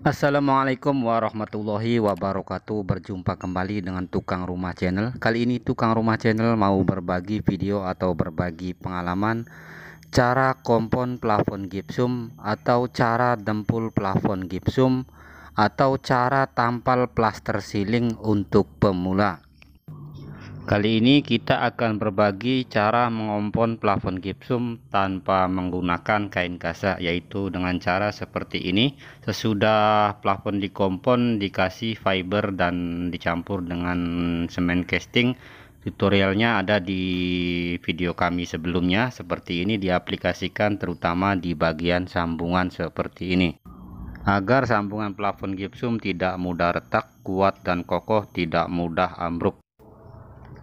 Assalamualaikum warahmatullahi wabarakatuh Berjumpa kembali dengan Tukang Rumah Channel Kali ini Tukang Rumah Channel mau berbagi video atau berbagi pengalaman Cara kompon plafon gipsum Atau cara dempul plafon gipsum Atau cara tampal plaster siling untuk pemula Kali ini kita akan berbagi cara mengompon plafon gipsum tanpa menggunakan kain kasa yaitu dengan cara seperti ini sesudah plafon dikompon dikasih fiber dan dicampur dengan semen casting tutorialnya ada di video kami sebelumnya seperti ini diaplikasikan terutama di bagian sambungan seperti ini agar sambungan plafon gipsum tidak mudah retak kuat dan kokoh tidak mudah ambruk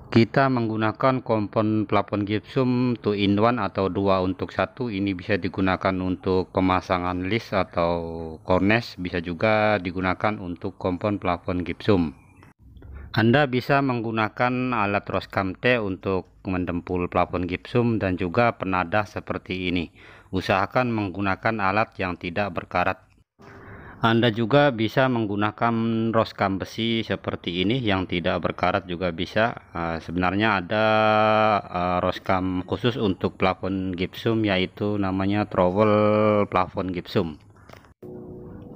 kita menggunakan kompon plafon gypsum 2 in 1 atau dua untuk satu ini bisa digunakan untuk pemasangan list atau cornice bisa juga digunakan untuk kompon plafon gypsum Anda bisa menggunakan alat roskam T untuk mendempul plafon gypsum dan juga penadah seperti ini usahakan menggunakan alat yang tidak berkarat anda juga bisa menggunakan roskam besi seperti ini yang tidak berkarat juga bisa. Ah, sebenarnya ada ah, roskam khusus untuk plafon gipsum yaitu namanya trowel plafon gipsum.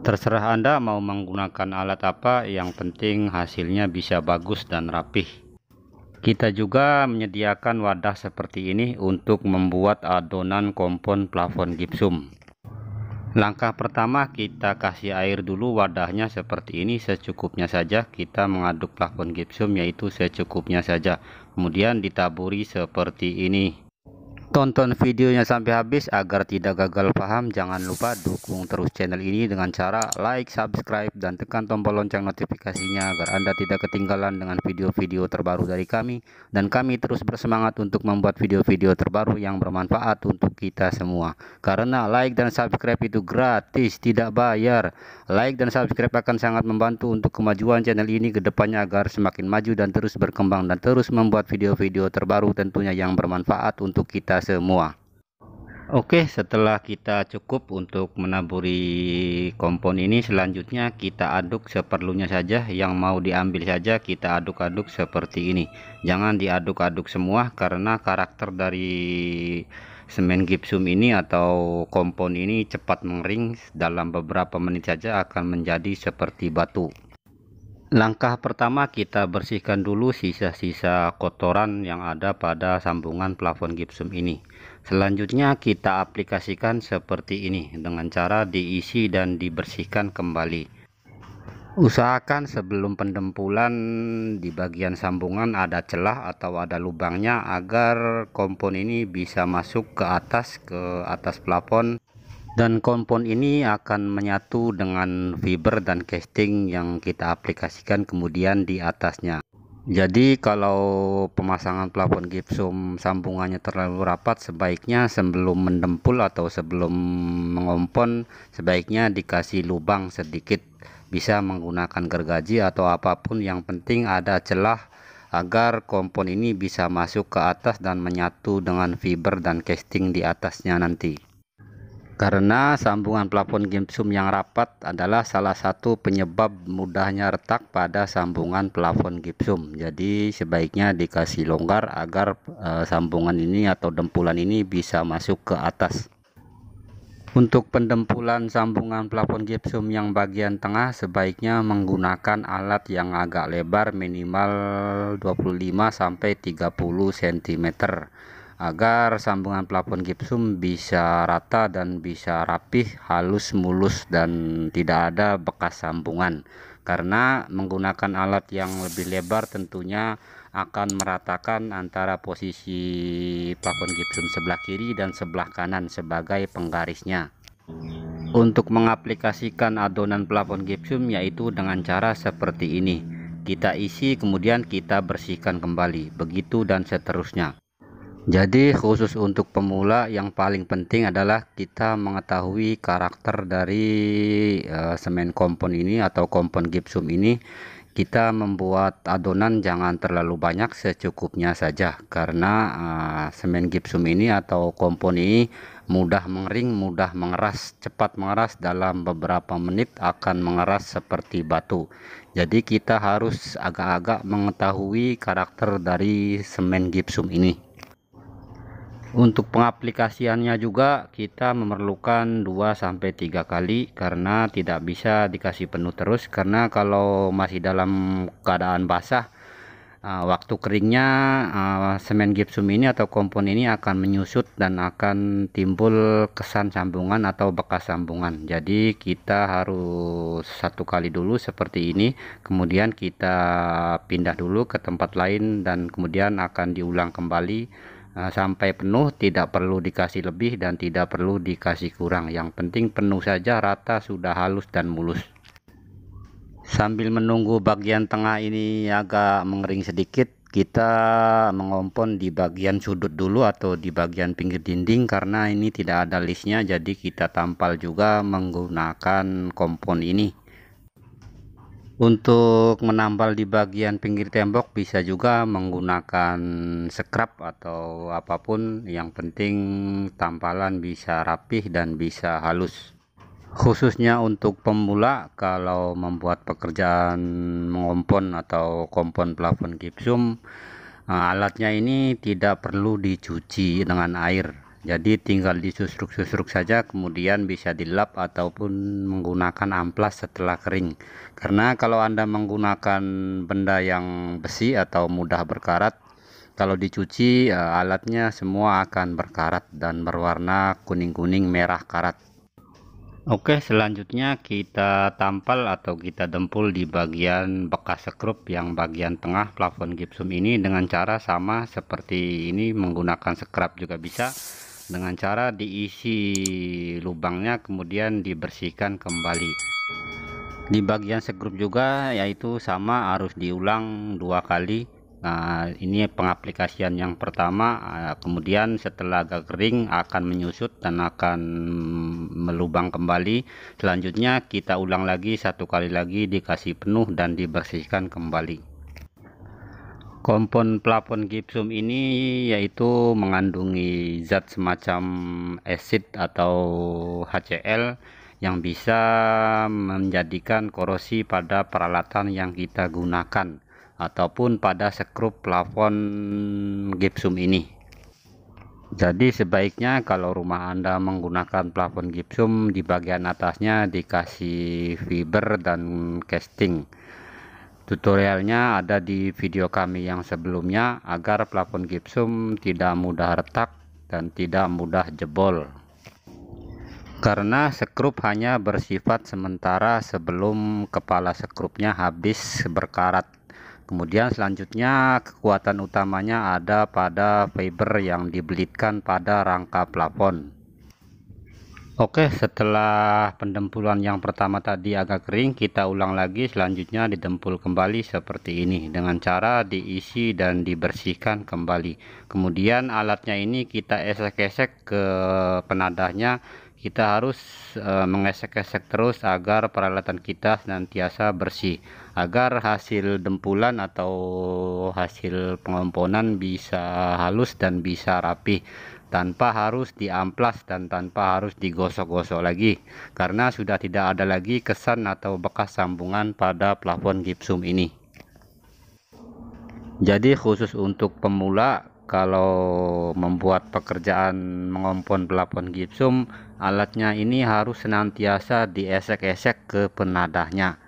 Terserah Anda mau menggunakan alat apa, yang penting hasilnya bisa bagus dan rapih. Kita juga menyediakan wadah seperti ini untuk membuat adonan kompon plafon gipsum. Langkah pertama kita kasih air dulu wadahnya seperti ini secukupnya saja kita mengaduk plafon gipsum yaitu secukupnya saja kemudian ditaburi seperti ini Tonton videonya sampai habis agar tidak gagal paham. Jangan lupa dukung terus channel ini dengan cara like, subscribe, dan tekan tombol lonceng notifikasinya agar Anda tidak ketinggalan dengan video-video terbaru dari kami. Dan kami terus bersemangat untuk membuat video-video terbaru yang bermanfaat untuk kita semua. Karena like dan subscribe itu gratis, tidak bayar. Like dan subscribe akan sangat membantu untuk kemajuan channel ini ke depannya agar semakin maju dan terus berkembang dan terus membuat video-video terbaru tentunya yang bermanfaat untuk kita semua Oke setelah kita cukup untuk menaburi kompon ini selanjutnya kita aduk seperlunya saja yang mau diambil saja kita aduk-aduk seperti ini jangan diaduk-aduk semua karena karakter dari semen gipsum ini atau kompon ini cepat mengering dalam beberapa menit saja akan menjadi seperti batu Langkah pertama kita bersihkan dulu sisa-sisa kotoran yang ada pada sambungan plafon gipsum ini. Selanjutnya kita aplikasikan seperti ini dengan cara diisi dan dibersihkan kembali. Usahakan sebelum pendempulan di bagian sambungan ada celah atau ada lubangnya agar kompon ini bisa masuk ke atas ke atas plafon dan kompon ini akan menyatu dengan fiber dan casting yang kita aplikasikan kemudian di atasnya jadi kalau pemasangan plafon gipsum sambungannya terlalu rapat sebaiknya sebelum mendempul atau sebelum mengompon sebaiknya dikasih lubang sedikit bisa menggunakan gergaji atau apapun yang penting ada celah agar kompon ini bisa masuk ke atas dan menyatu dengan fiber dan casting di atasnya nanti karena sambungan plafon gipsum yang rapat adalah salah satu penyebab mudahnya retak pada sambungan plafon gipsum. jadi sebaiknya dikasih longgar agar e, sambungan ini atau dempulan ini bisa masuk ke atas untuk pendempulan sambungan plafon gipsum yang bagian tengah sebaiknya menggunakan alat yang agak lebar minimal 25 sampai 30 cm agar sambungan plafon gipsum bisa rata dan bisa rapih halus mulus dan tidak ada bekas sambungan karena menggunakan alat yang lebih lebar tentunya akan meratakan antara posisi plafon gipsum sebelah kiri dan sebelah kanan sebagai penggarisnya untuk mengaplikasikan adonan plafon gipsum yaitu dengan cara seperti ini kita isi kemudian kita bersihkan kembali begitu dan seterusnya jadi khusus untuk pemula yang paling penting adalah kita mengetahui karakter dari uh, semen kompon ini atau kompon gipsum ini. Kita membuat adonan jangan terlalu banyak secukupnya saja karena uh, semen gipsum ini atau kompon ini mudah mengering, mudah mengeras, cepat mengeras dalam beberapa menit akan mengeras seperti batu. Jadi kita harus agak-agak mengetahui karakter dari semen gipsum ini. Untuk pengaplikasiannya juga kita memerlukan 2-3 kali karena tidak bisa dikasih penuh terus karena kalau masih dalam keadaan basah uh, waktu keringnya uh, semen gipsum ini atau kompon ini akan menyusut dan akan timbul kesan sambungan atau bekas sambungan jadi kita harus satu kali dulu seperti ini kemudian kita pindah dulu ke tempat lain dan kemudian akan diulang kembali Nah, sampai penuh tidak perlu dikasih lebih dan tidak perlu dikasih kurang yang penting penuh saja rata sudah halus dan mulus sambil menunggu bagian tengah ini agak mengering sedikit kita mengompon di bagian sudut dulu atau di bagian pinggir dinding karena ini tidak ada listnya jadi kita tampal juga menggunakan kompon ini untuk menambal di bagian pinggir tembok bisa juga menggunakan scrap atau apapun yang penting tampalan bisa rapih dan bisa halus khususnya untuk pemula kalau membuat pekerjaan mengompon atau kompon plafon gipsum eh, alatnya ini tidak perlu dicuci dengan air jadi tinggal disusruk-susruk saja kemudian bisa dilap ataupun menggunakan amplas setelah kering karena kalau anda menggunakan benda yang besi atau mudah berkarat kalau dicuci eh, alatnya semua akan berkarat dan berwarna kuning-kuning merah karat Oke selanjutnya kita tampal atau kita dempul di bagian bekas sekrup yang bagian tengah plafon gipsum ini dengan cara sama seperti ini menggunakan sekrap juga bisa dengan cara diisi lubangnya kemudian dibersihkan kembali di bagian sekrup juga yaitu sama harus diulang dua kali nah ini pengaplikasian yang pertama ah, kemudian setelah agak kering akan menyusut dan akan melubang kembali selanjutnya kita ulang lagi satu kali lagi dikasih penuh dan dibersihkan kembali Kompon plafon gipsum ini yaitu mengandungi zat semacam acid atau HCl yang bisa menjadikan korosi pada peralatan yang kita gunakan ataupun pada sekrup plafon gipsum ini. Jadi sebaiknya kalau rumah Anda menggunakan plafon gipsum di bagian atasnya dikasih fiber dan casting Tutorialnya ada di video kami yang sebelumnya agar plafon gipsum tidak mudah retak dan tidak mudah jebol. Karena sekrup hanya bersifat sementara sebelum kepala sekrupnya habis berkarat. Kemudian selanjutnya kekuatan utamanya ada pada fiber yang dibelitkan pada rangka plafon. Oke setelah pendempulan yang pertama tadi agak kering kita ulang lagi selanjutnya didempul kembali seperti ini dengan cara diisi dan dibersihkan kembali kemudian alatnya ini kita esek-esek ke penadahnya kita harus e, mengesek-esek terus agar peralatan kita senantiasa bersih agar hasil dempulan atau hasil pengomponan bisa halus dan bisa rapi tanpa harus diamplas dan tanpa harus digosok-gosok lagi karena sudah tidak ada lagi kesan atau bekas sambungan pada plafon gipsum ini jadi khusus untuk pemula kalau membuat pekerjaan mengompon plafon gipsum alatnya ini harus senantiasa diesek-esek ke penadahnya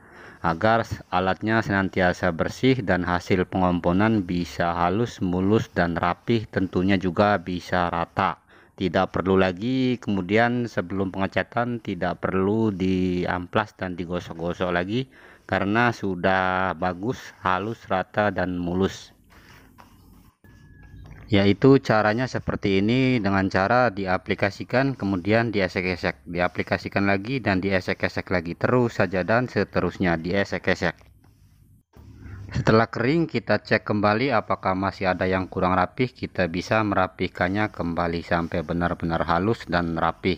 agar alatnya senantiasa bersih dan hasil pengomponan bisa halus, mulus, dan rapih tentunya juga bisa rata tidak perlu lagi kemudian sebelum pengecatan tidak perlu diamplas dan digosok-gosok lagi karena sudah bagus halus rata dan mulus yaitu caranya seperti ini dengan cara diaplikasikan kemudian diesek-esek diaplikasikan lagi dan diesek-esek lagi terus saja dan seterusnya diesek-esek setelah kering kita cek kembali apakah masih ada yang kurang rapih kita bisa merapihkannya kembali sampai benar-benar halus dan rapih